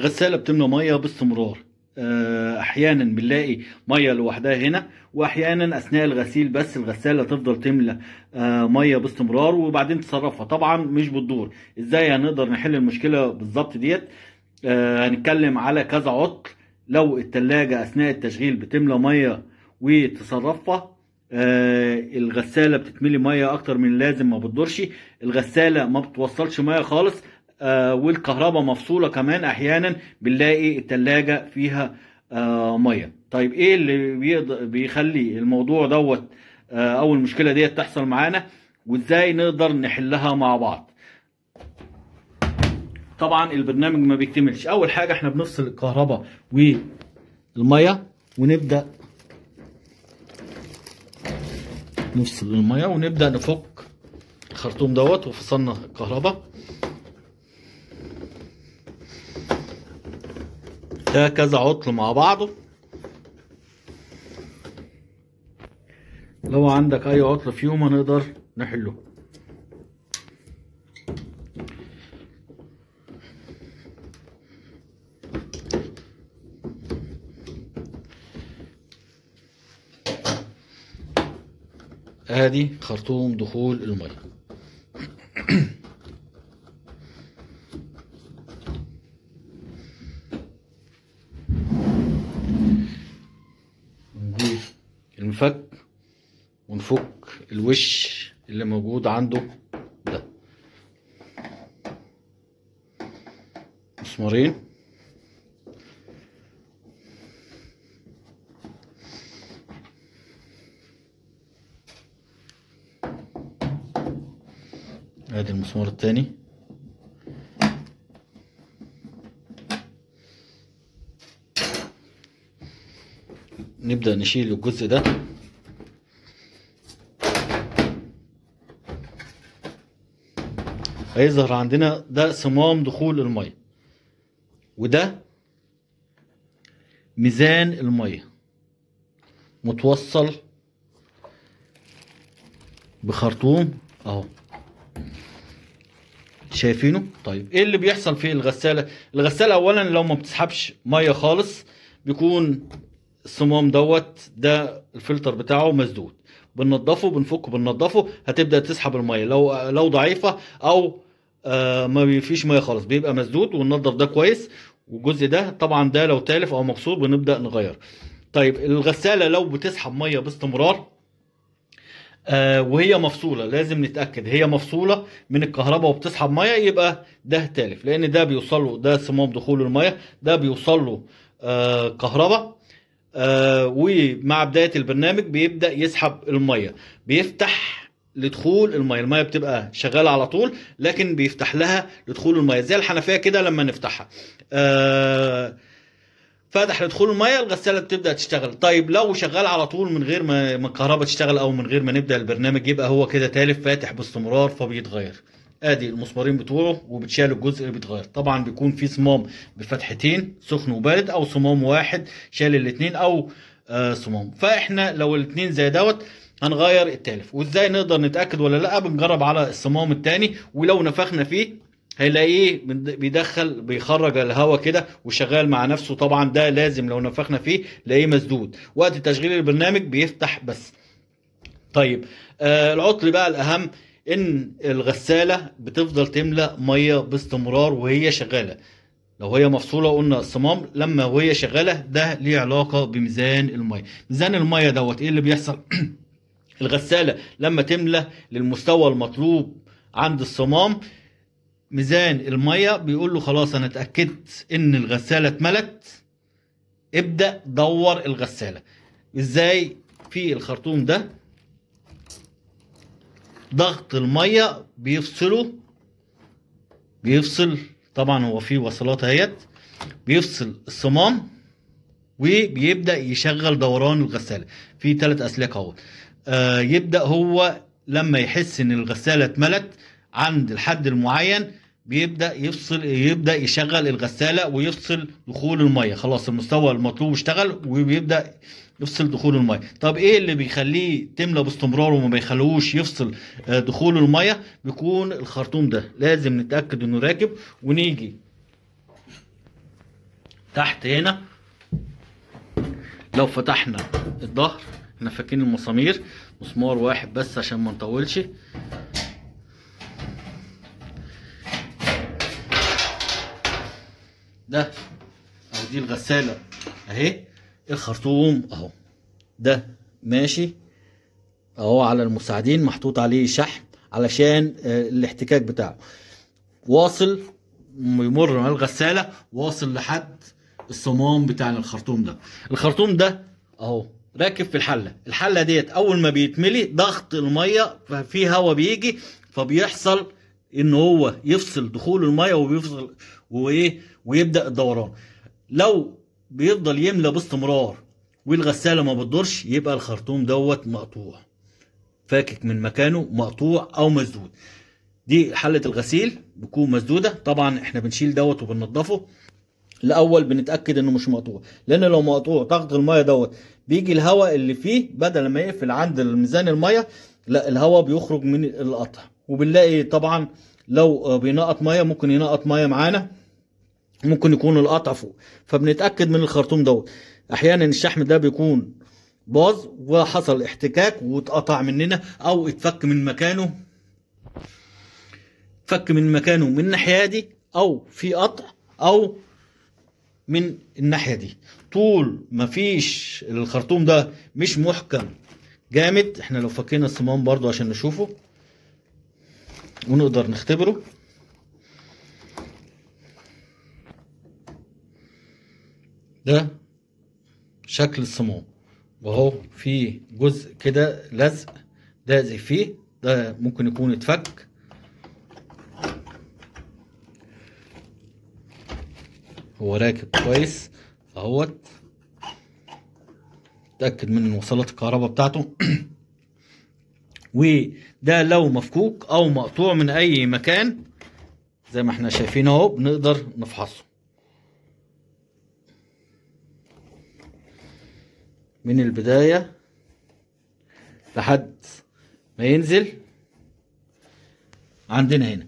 الغساله بتملى ميه باستمرار آه، احيانا بنلاقي ميه لوحدها هنا واحيانا اثناء الغسيل بس الغساله تفضل تملى آه، ميه باستمرار وبعدين تصرفها طبعا مش بتدور ازاي هنقدر نحل المشكله بالظبط ديت آه، هنتكلم على كذا عطل لو التلاجة اثناء التشغيل بتملى ميه وتصرفها آه الغساله بتتملي ميه اكتر من اللازم ما بتدورش الغساله ما بتوصلش ميه خالص آه، والكهرباء مفصوله كمان احيانا بنلاقي الثلاجه فيها آه، ميه طيب ايه اللي بيخلي الموضوع دوت آه، او المشكله ديت تحصل معانا وازاي نقدر نحلها مع بعض طبعا البرنامج ما بيكتملش اول حاجه احنا بنفصل الكهرباء والميه ونبدا نفصل الميه ونبدا نفك الخرطوم دوت وفصلنا الكهرباء ده آه، كذا عطل مع بعضه لو عندك اي عطل فيهم هنقدر نحله ادي خرطوم دخول الميه المفك ونفك الوش اللي موجود عنده ده مسمارين ادي المسمار التاني نبدأ نشيل الجزء ده هيظهر عندنا ده صمام دخول المية وده ميزان المية متوصل بخرطوم اهو شايفينه طيب ايه اللي بيحصل في الغساله الغساله اولا لو ما بتسحبش ميه خالص بيكون الصمام دوت ده الفلتر بتاعه مسدود بننضفه بنفكه بننضفه هتبدا تسحب الميه لو لو ضعيفه او آه ما فيش ميه خالص بيبقى مسدود وننضف ده كويس والجزء ده طبعا ده لو تالف او مكسور بنبدا نغير طيب الغساله لو بتسحب ميه باستمرار آه وهي مفصوله لازم نتاكد هي مفصوله من الكهرباء وبتسحب ميه يبقى ده تالف لان ده بيوصل له ده صمام دخول الميه ده بيوصل له آه كهرباء آه ومع بدايه البرنامج بيبدا يسحب الميه بيفتح لدخول الميه الميه بتبقى شغاله على طول لكن بيفتح لها لدخول الميه زي الحنفيه كده لما نفتحها آه فتح لدخول الميه الغساله بتبدا تشتغل طيب لو شغال على طول من غير ما الكهرباء تشتغل او من غير ما نبدا البرنامج يبقى هو كده تالف فاتح باستمرار فبيتغير ادي المسمارين بتوعه وبتشال الجزء اللي بيتغير طبعا بيكون في صمام بفتحتين سخن وبارد او صمام واحد شال الاثنين او آه صمام فاحنا لو الاثنين زي دوت هنغير التالف وازاي نقدر نتاكد ولا لا بنجرب على الصمام الثاني ولو نفخنا فيه هيلاقيه بيدخل بيخرج الهواء كده وشغال مع نفسه طبعا ده لازم لو نفخنا فيه لاقيه مسدود وقت تشغيل البرنامج بيفتح بس طيب آه العطل بقى الاهم ان الغساله بتفضل تملى ميه باستمرار وهي شغاله لو هي مفصوله قلنا الصمام لما وهي شغاله ده ليه علاقه بميزان الميه ميزان الميه دوت ايه اللي بيحصل الغساله لما تملى للمستوى المطلوب عند الصمام ميزان الميه بيقول له خلاص انا اتاكدت ان الغساله اتملت ابدا دور الغساله ازاي في الخرطوم ده ضغط الميه بيفصله بيفصل طبعا هو فيه وصلات اهيت بيفصل الصمام وبيبدا يشغل دوران الغساله في ثلاث اسلاك اهو آه يبدا هو لما يحس ان الغساله اتملت عند الحد المعين بيبدا يفصل يبدا يشغل الغساله ويفصل دخول الميه خلاص المستوى المطلوب اشتغل وبيبدا يفصل دخول الميه طب ايه اللي بيخليه تملى باستمرار وما بيخلوش يفصل آه، دخول الميه بيكون الخرطوم ده لازم نتاكد انه راكب ونيجي تحت هنا لو فتحنا الظهر احنا فاكين المسامير مسمار واحد بس عشان ما نطولش ده او دي الغساله اهي الخرطوم اهو ده ماشي اهو على المساعدين محطوط عليه شحم علشان آه، الاحتكاك بتاعه واصل يمر مع الغسالة واصل لحد الصمام بتاع الخرطوم ده الخرطوم ده اهو راكب في الحلة الحلة ديت اول ما بيتملي ضغط المية ففي هواء بيجي فبيحصل ان هو يفصل دخول المية وبيفصل وايه ويبدأ الدوران لو بيفضل يملى باستمرار والغسالة ما بتدورش يبقى الخرطوم دوت مقطوع فاكك من مكانه مقطوع او مسدود دي حلة الغسيل بتكون مسدودة طبعا احنا بنشيل دوت وبننضفه الاول بنتاكد انه مش مقطوع لان لو مقطوع ضغط الميه دوت بيجي الهواء اللي فيه بدل ما يقفل عند الميزان الميه لا الهواء بيخرج من القطع وبنلاقي طبعا لو بينقط ميه ممكن ينقط ميه معانا ممكن يكون القطع فوق فبنتاكد من الخرطوم دوت احيانا الشحم ده بيكون باظ وحصل احتكاك واتقطع مننا او اتفك من مكانه فك من مكانه من الناحيه دي او في قطع او من الناحيه دي طول ما فيش الخرطوم ده مش محكم جامد احنا لو فكينا الصمام برضو عشان نشوفه ونقدر نختبره ده شكل الصمام وهو في جزء كده لزق زي فيه ده ممكن يكون اتفك هو راكب كويس اهوت اتاكد من وصلات الكهرباء بتاعته وده لو مفكوك او مقطوع من اي مكان زي ما احنا شايفين اهو بنقدر نفحصه من البداية لحد ما ينزل عندنا هنا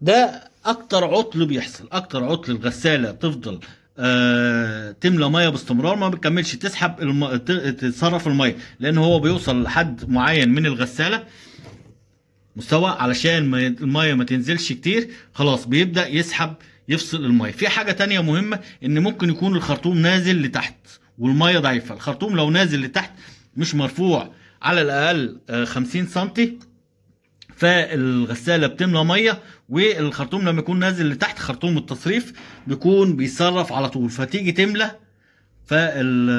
ده اكتر عطل بيحصل اكتر عطل الغسالة تفضل آه، تملى ميه باستمرار ما بتكملش تسحب الم... تتصرف الميه لان هو بيوصل لحد معين من الغساله مستوى علشان ما الميه ما تنزلش كتير خلاص بيبدا يسحب يفصل الميه في حاجه تانية مهمه ان ممكن يكون الخرطوم نازل لتحت والميه ضعيفه الخرطوم لو نازل لتحت مش مرفوع على الاقل 50 آه، سم فالغساله بتملى ميه والخرطوم لما يكون نازل لتحت خرطوم التصريف بيكون بيتصرف على طول فتيجي تملى فالميه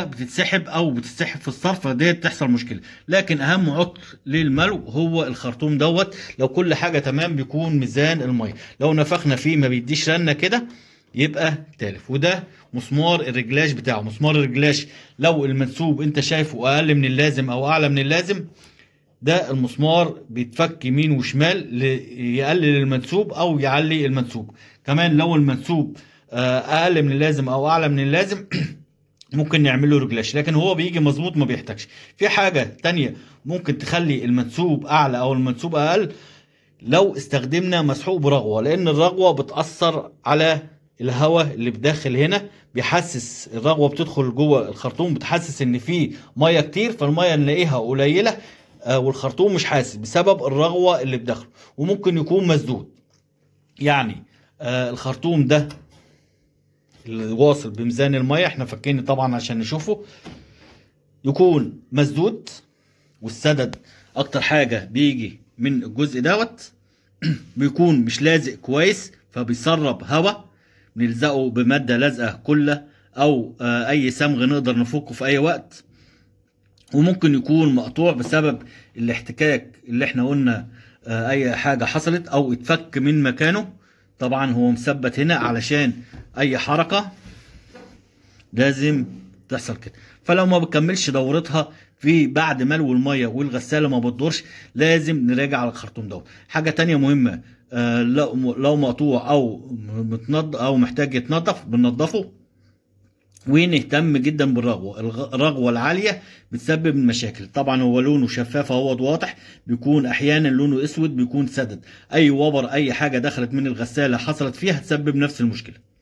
آه، بتتسحب او بتتسحب في الصرف ديت بتحصل مشكله لكن اهم عطل للملو هو الخرطوم دوت لو كل حاجه تمام بيكون ميزان الميه لو نفخنا فيه ما بيديش رنه كده يبقى تالف وده مسمار الرجلاش بتاعه مسمار الرجلاش لو المنسوب انت شايفه اقل من اللازم او اعلى من اللازم ده المسمار بيتفك يمين وشمال ليقلل المنسوب او يعلي المنسوب كمان لو المنسوب آه، اقل من اللازم او اعلى من اللازم ممكن نعمل له رجلاش لكن هو بيجي مظبوط ما بيحتاجش في حاجه تانية ممكن تخلي المنسوب اعلى او المنسوب اقل لو استخدمنا مسحوق برغوه لان الرغوه بتاثر على الهواء اللي بداخل هنا بيحسس الرغوه بتدخل جوه الخرطوم بتحسس ان في ميه كتير فالميه نلاقيها قليله آه، والخرطوم مش حاسس بسبب الرغوه اللي بداخله وممكن يكون مسدود يعني آه، الخرطوم ده اللي واصل بميزان الميه احنا فاكين طبعا عشان نشوفه يكون مسدود والسدد اكتر حاجه بيجي من الجزء دوت بيكون مش لازق كويس فبيسرب هواء نلزقه بمادة لازقة كلة أو آه، أي سمغ نقدر نفكه في أي وقت وممكن يكون مقطوع بسبب الاحتكاك اللي احنا قلنا آه، أي حاجة حصلت أو اتفك من مكانه طبعا هو مثبت هنا علشان أي حركة لازم تحصل كده فلو ما بكملش دورتها في بعد ملو الميه والغساله ما بتدورش لازم نراجع على الخرطوم دوت حاجه تانية مهمه آه، لو مقطوع او او محتاج يتنضف بننضفه ونهتم جدا بالرغوه الرغوه العاليه بتسبب المشاكل طبعا هو لونه شفاف هو واضح بيكون احيانا لونه اسود بيكون سدد اي وبر اي حاجه دخلت من الغساله حصلت فيها هتسبب نفس المشكله